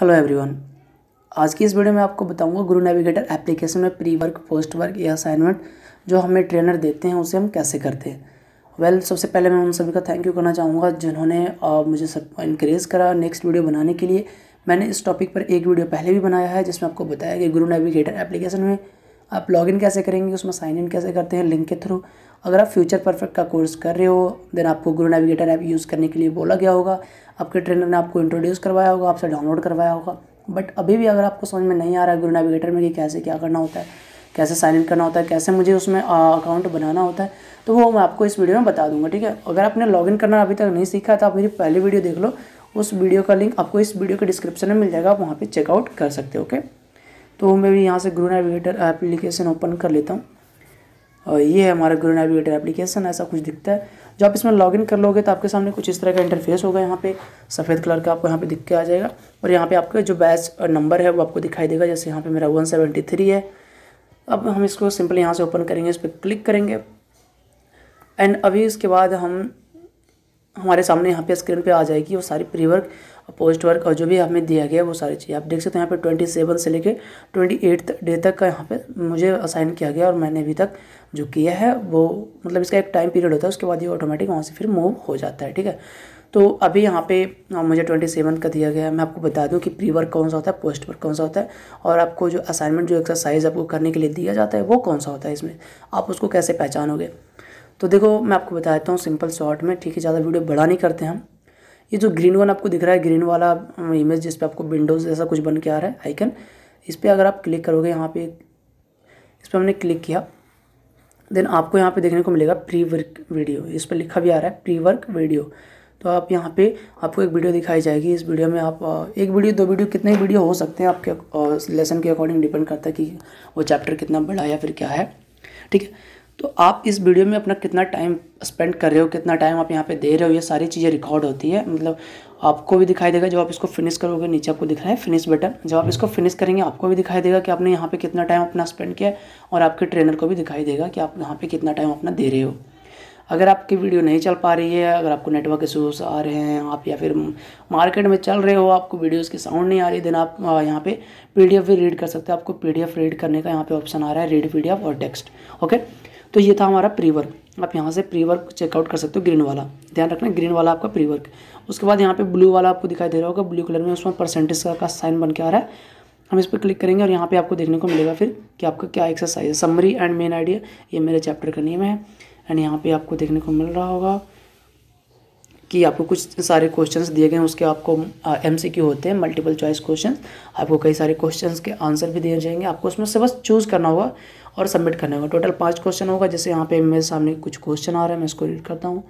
hello everyone आज की इस वीडियो में आपको बताऊंगा गुरु नेविगेटर एप्लीकेशन में प्री वर्क पोस्ट वर्क या असाइनमेंट जो हमें ट्रेनर देते हैं उसे हम कैसे करते हैं वेल well, सबसे पहले मैं उन सभी का थैंक यू करना चाहूँगा जिन्होंने मुझे सब इनक्रेज़ करा नेक्स्ट वीडियो बनाने के लिए मैंने इस टॉपिक पर एक वीडियो पहले भी बनाया है जिसमें आपको बताया कि गुरु नेविगेटर एप्लीकेशन में आप लॉगिन कैसे करेंगे उसमें साइन इन कैसे करते हैं लिंक के थ्रू अगर आप फ्यूचर परफेक्ट का कोर्स कर रहे हो देन आपको गुरु नेविगेटर ऐप यूज़ करने के लिए बोला गया होगा आपके ट्रेनर ने आपको इंट्रोड्यूस करवाया होगा आपसे डाउनलोड करवाया होगा बट अभी भी अगर आपको समझ में नहीं आ रहा है गुरु नेविगेटर में कि कैसे क्या करना होता है कैसे साइन इन करना होता है कैसे मुझे उसमें अकाउंट बनाना होता है तो वो मैं आपको इस वीडियो में बता दूंगा ठीक है अगर आपने लॉगिन करना अभी तक नहीं सीखा तो आप मेरी पहली वीडियो देख लो उस वीडियो का लिंक आपको इस वीडियो के डिस्क्रिप्शन में मिल जाएगा आप वहाँ पर चेकआउट कर सकते हो ओके तो मैं भी यहाँ से गुरु नेविगेटर एप्लीकेशन ओपन कर लेता हूँ और ये है हमारा गुरु नेविगेटर एप्लीकेशन ऐसा कुछ दिखता है जब आप इसमें लॉगिन कर लोगे तो आपके सामने कुछ इस तरह का इंटरफेस होगा यहाँ पे सफ़ेद कलर का आपको यहाँ पे दिख के आ जाएगा और यहाँ पे आपका जो बैच नंबर है वो आपको दिखाई देगा जैसे यहाँ पे मेरा 173 है अब हम इसको सिंपली यहाँ से ओपन करेंगे इस पर क्लिक करेंगे एंड अभी इसके बाद हम हमारे सामने यहाँ पे स्क्रीन पे आ जाएगी वो सारी प्री वर्क पोस्ट वर्क और जो भी हमें दिया गया है वो सारी चीज़ें आप देख सकते हो यहाँ पे ट्वेंटी सेवन से लेके ट्वेंटी एट डे तक का यहाँ पे मुझे असाइन किया गया और मैंने अभी तक जो किया है वो मतलब इसका एक टाइम पीरियड होता है उसके बाद ये ऑटोमेटिक वहाँ से फिर मूव हो जाता है ठीक है तो अभी यहाँ पे हाँ, मुझे ट्वेंटी सेवन का दिया गया है मैं आपको बता दूँ कि प्री वर्क कौन सा होता है पोस्ट वर्क कौन सा होता है और आपको जो असाइनमेंट जो एक्सरसाइज आपको करने के लिए दिया जाता है वो कौन सा होता है इसमें आप उसको कैसे पहचानोगे तो देखो मैं आपको बता देता हूँ सिंपल शॉर्ट में ठीक है ज़्यादा वीडियो बड़ा नहीं करते हम ये जो ग्रीन वन आपको दिख रहा है ग्रीन वाला इमेज जिस पर आपको विंडोज़ जैसा कुछ बन के आ रहा है आइकन इस पर अगर आप क्लिक करोगे यहाँ पे इस पर हमने क्लिक किया देन आपको यहाँ पे देखने को मिलेगा प्री वर्क वीडियो इस पर लिखा भी आ रहा है प्री वर्क वीडियो तो आप यहाँ पे आपको एक वीडियो दिखाई जाएगी इस वीडियो में आप एक वीडियो दो वीडियो कितने वीडियो हो सकते हैं आपके लेसन के अकॉर्डिंग डिपेंड करता है कि वो चैप्टर कितना बड़ा या फिर क्या है ठीक है तो आप इस वीडियो में अपना कितना टाइम स्पेंड कर रहे हो कितना टाइम आप यहाँ पे दे रहे हो ये सारी चीज़ें रिकॉर्ड होती है मतलब आपको भी दिखाई देगा जब आप इसको फिनिश करोगे नीचे आपको दिख रहा है फिनिश बटन जब आप इसको फिनिश करेंगे आपको भी दिखाई देगा कि आपने यहाँ पे कितना टाइम अपना स्पेंड किया और आपके ट्रेनर को भी दिखाई देगा कि आप यहाँ पर कितना टाइम अपना दे रहे हो अगर आपकी वीडियो नहीं चल पा रही है अगर आपको नेटवर्क इशूज़ आ रहे हैं आप या फिर मार्केट में चल रहे हो आपको वीडियोस की साउंड नहीं आ रही देन आप यहाँ पे पीडीएफ भी रीड कर सकते हो आपको पीडीएफ रीड करने का यहाँ पे ऑप्शन आ रहा है रीड पीडीएफ और टेक्स्ट ओके तो ये था हमारा प्री वर्क आप यहाँ से प्री वर्क चेकआउट कर सकते हो ग्रीन वाला ध्यान रखना ग्रीन वाला आपका प्री वर्क उसके बाद यहाँ पे ब्लू वाला आपको दिखाई दे रहा होगा ब्लू कलर में उसमें परसेंटेज का, का साइन बन के आ रहा है हम इस पर क्लिक करेंगे और यहाँ पे आपको देखने को मिलेगा फिर कि आपका क्या एक्सरसाइज है समरी एंड मेन आइडिया ये मेरे चैप्टर का नियम है एंड यहाँ पर आपको देखने को मिल रहा होगा कि आपको कुछ सारे क्वेश्चंस दिए गए हैं उसके आपको एम सी क्यू होते हैं मल्टीपल चॉइस क्वेश्चन आपको कई सारे क्वेश्चंस के आंसर भी दिए जाएंगे आपको उसमें से बस चूज़ करना होगा और सबमिट करना होगा टोटल पाँच क्वेश्चन होगा जैसे यहाँ पे मेरे सामने कुछ क्वेश्चन आ रहा है मैं इसको रीड करता हूँ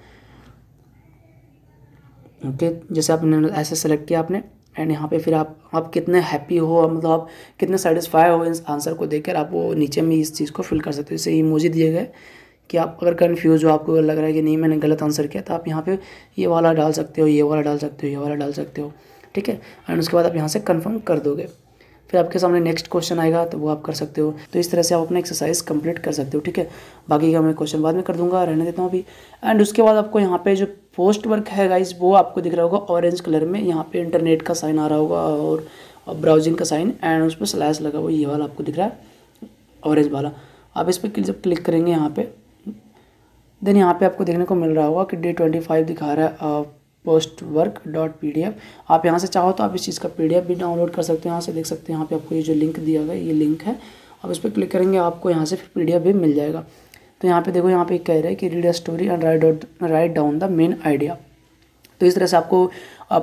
ओके जैसे आपने ऐसे सेलेक्ट किया आपने एंड यहाँ पे फिर आप आप कितने हैप्पी हो मतलब आप कितने सेटिस्फाई हो इस आंसर को देखकर आप वो नीचे में इस चीज़ को फिल कर सकते हो जैसे इमोजी दिए गए कि आप अगर कन्फ्यूज हो आपको लग रहा है कि नहीं मैंने गलत आंसर किया तो आप यहाँ पे ये वाला डाल सकते हो ये वाला डाल सकते हो ये वाला डाल सकते हो ठीक है एंड उसके बाद आप यहाँ से कन्फर्म कर दोगे फिर आपके सामने नेक्स्ट क्वेश्चन आएगा तो वो आप कर सकते हो तो इस तरह से आप अपना एक्सरसाइज कंप्लीट कर सकते हो ठीक है बाकी का मैं क्वेश्चन बाद में कर दूंगा रहने देता हूँ अभी एंड उसके बाद आपको यहाँ पे जो पोस्ट वर्क है गाइज वो आपको दिख रहा होगा ऑरेंज कलर में यहाँ पे इंटरनेट का साइन आ रहा होगा और ब्राउजिंग का साइन एंड उस पर स्लैश लगा हुआ ये वाला आपको दिख रहा है ऑरेंज वाला आप इस पर जब क्लिक करेंगे यहाँ पे देन यहाँ पे आपको देखने को मिल रहा होगा कि डे ट्वेंटी फाइव दिखा रहा है post work dot P D F आप यहाँ से चाहो तो आप इस चीज़ का पी डी एफ भी डाउनलोड कर सकते हो यहाँ से देख सकते हैं यहाँ पे आपको ये जो लिंक दिया गया ये लिंक है आप इस पर क्लिक करेंगे आपको यहाँ से फिर पी डी एफ भी मिल जाएगा तो यहाँ पे देखो यहाँ पे कह रहा है कि read a story and write dot write down the main idea तो इस तरह से आपको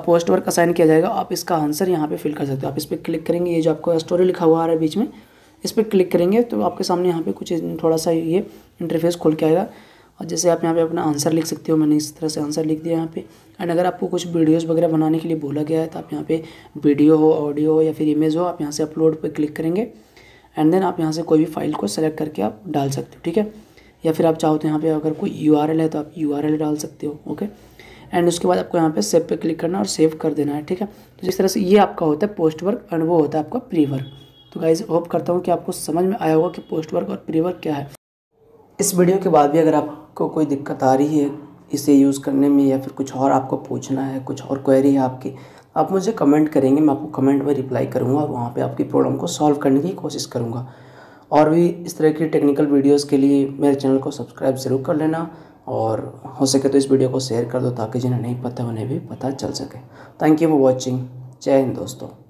पोस्ट वर्क असाइन किया जाएगा आप इसका आंसर यहाँ पे फिल कर सकते हो आप इस पर क्लिक करेंगे ये जो आपको स्टोरी लिखा हुआ आ रहा है बीच में इस पर क्लिक करेंगे तो आपके सामने यहाँ पे कुछ थोड़ा सा ये इंटरफेस खुल के आएगा और जैसे आप यहाँ पे अपना आंसर लिख सकते हो मैंने इस तरह से आंसर लिख दिया यहाँ पे एंड अगर आपको कुछ वीडियोस वगैरह बनाने के लिए बोला गया है तो आप यहाँ पे वीडियो हो ऑडियो हो या फिर इमेज हो आप यहाँ से अपलोड पर क्लिक करेंगे एंड देन आप यहाँ से कोई भी फाइल को सेलेक्ट करके आप डाल सकते हो ठीक है या फिर आप चाहो तो यहाँ पर अगर कोई यू है तो आप यू डाल सकते हो ओके एंड उसके बाद आपको यहाँ पे सेव पे क्लिक करना और सेव कर देना है ठीक है तो जिस तरह से ये आपका होता है पोस्ट वर्क एंड वो होता है आपका प्री वर्क तो गाइज होप करता हूँ कि आपको समझ में आया होगा कि पोस्ट वर्क और प्री वर्क क्या है इस वीडियो के बाद भी अगर आप आपको कोई दिक्कत आ रही है इसे यूज़ करने में या फिर कुछ और आपको पूछना है कुछ और क्वेरी है आपकी आप मुझे कमेंट करेंगे मैं आपको कमेंट में रिप्लाई करूँगा और वहाँ पर आपकी प्रॉब्लम को सॉल्व करने की कोशिश करूँगा और भी इस तरह की टेक्निकल वीडियोज़ के लिए मेरे चैनल को सब्सक्राइब ज़रूर कर लेना और हो सके तो इस वीडियो को शेयर कर दो ताकि जिन्हें नहीं पता उन्हें भी पता चल सके थैंक यू फॉर वॉचिंग जय हिंद दोस्तों